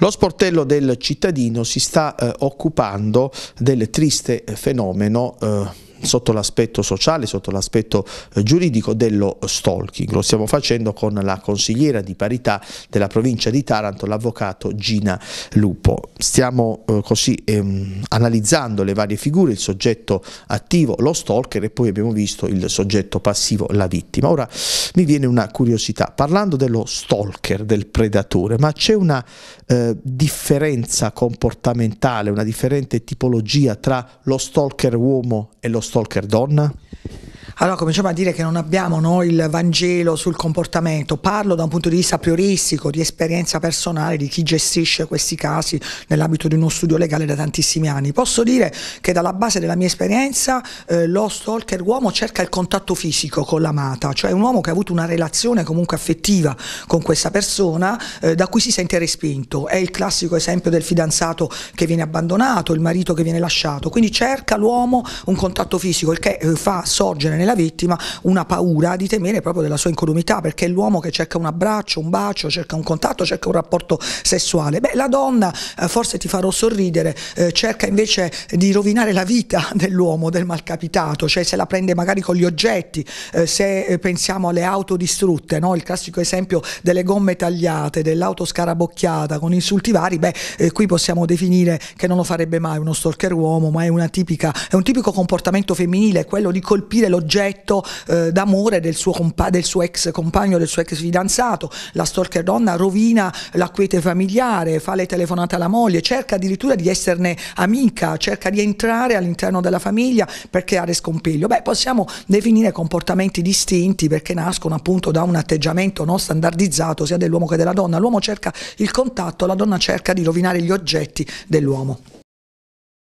Lo sportello del cittadino si sta eh, occupando del triste fenomeno eh, sotto l'aspetto sociale, sotto l'aspetto eh, giuridico dello stalking. Lo stiamo facendo con la consigliera di parità della provincia di Taranto, l'avvocato Gina Lupo. Stiamo eh, così ehm, analizzando le varie figure, il soggetto attivo, lo stalker e poi abbiamo visto il soggetto passivo, la vittima. Ora mi viene una curiosità, parlando dello stalker, del predatore, ma c'è una eh, differenza comportamentale, una differente tipologia tra lo stalker uomo e lo stalker stalker donna? Allora cominciamo a dire che non abbiamo noi il Vangelo sul comportamento, parlo da un punto di vista prioristico, di esperienza personale di chi gestisce questi casi nell'ambito di uno studio legale da tantissimi anni. Posso dire che dalla base della mia esperienza eh, lo stalker uomo cerca il contatto fisico con l'amata, cioè un uomo che ha avuto una relazione comunque affettiva con questa persona eh, da cui si sente respinto. È il classico esempio del fidanzato che viene abbandonato, il marito che viene lasciato, quindi cerca l'uomo un contatto fisico, il che eh, fa sorgere nella nella vittima una paura di temere proprio della sua incolumità, perché è l'uomo che cerca un abbraccio, un bacio, cerca un contatto, cerca un rapporto sessuale. Beh, la donna, eh, forse ti farò sorridere, eh, cerca invece di rovinare la vita dell'uomo, del malcapitato, cioè se la prende magari con gli oggetti, eh, se eh, pensiamo alle auto distrutte, no? il classico esempio delle gomme tagliate, dell'auto scarabocchiata con insulti vari, beh, eh, qui possiamo definire che non lo farebbe mai uno stalker uomo, ma è, tipica, è un tipico comportamento femminile, quello di colpire l'oggetto oggetto eh, d'amore del, del suo, ex compagno, del suo ex fidanzato, la stalker donna rovina la quiete familiare, fa le telefonate alla moglie, cerca addirittura di esserne amica, cerca di entrare all'interno della famiglia per creare scompiglio. Beh, possiamo definire comportamenti distinti perché nascono appunto da un atteggiamento non standardizzato sia dell'uomo che della donna. L'uomo cerca il contatto, la donna cerca di rovinare gli oggetti dell'uomo.